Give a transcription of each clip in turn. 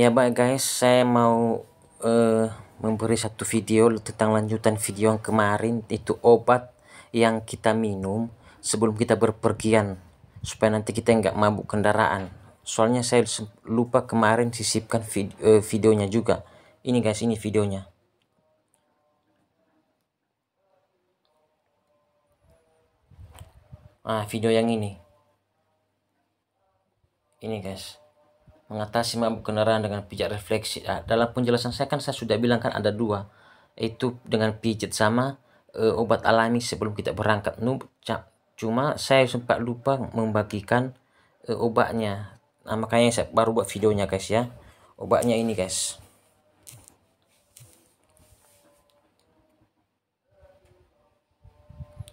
ya baik guys saya mau uh, memberi satu video tentang lanjutan video yang kemarin itu obat yang kita minum sebelum kita berpergian supaya nanti kita nggak mabuk kendaraan soalnya saya lupa kemarin sisipkan video, uh, videonya juga ini guys ini videonya ah video yang ini ini guys mengatasi mabuk kendaraan dengan pijat refleksi. Nah, dalam penjelasan saya kan saya sudah bilang kan ada dua, itu dengan pijat sama e, obat alami sebelum kita berangkat. Cuma saya sempat lupa membagikan e, obatnya. Nah, makanya saya baru buat videonya guys ya. Obatnya ini guys.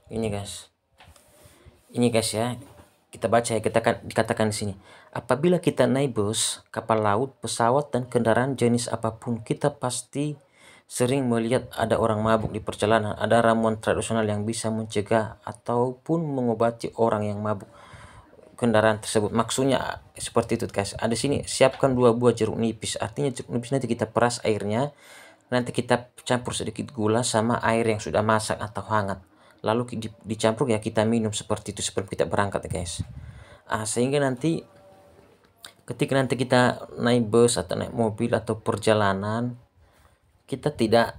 Ini guys. Ini guys ya. Kita baca ya, kita kan dikatakan di sini. Apabila kita naik bus, kapal laut, pesawat, dan kendaraan jenis apapun, kita pasti sering melihat ada orang mabuk di perjalanan. Ada ramuan tradisional yang bisa mencegah ataupun mengobati orang yang mabuk kendaraan tersebut. Maksudnya seperti itu guys. Ada sini siapkan dua buah jeruk nipis. Artinya jeruk nipis nanti kita peras airnya. Nanti kita campur sedikit gula sama air yang sudah masak atau hangat lalu dicampur ya kita minum seperti itu sebelum kita berangkat ya guys ah, sehingga nanti ketika nanti kita naik bus atau naik mobil atau perjalanan kita tidak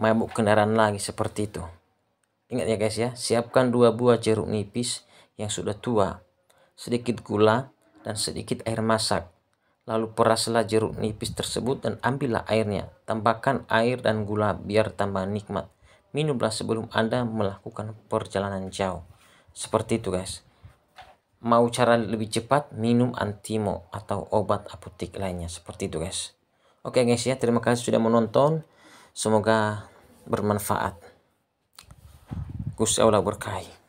mabuk kendaraan lagi seperti itu ingat ya guys ya siapkan dua buah jeruk nipis yang sudah tua sedikit gula dan sedikit air masak lalu peraslah jeruk nipis tersebut dan ambillah airnya tambahkan air dan gula biar tambah nikmat minumlah sebelum Anda melakukan perjalanan jauh. Seperti itu guys. Mau cara lebih cepat, minum antimo atau obat apotik lainnya. Seperti itu guys. Oke guys ya, terima kasih sudah menonton. Semoga bermanfaat. Allah berkahi.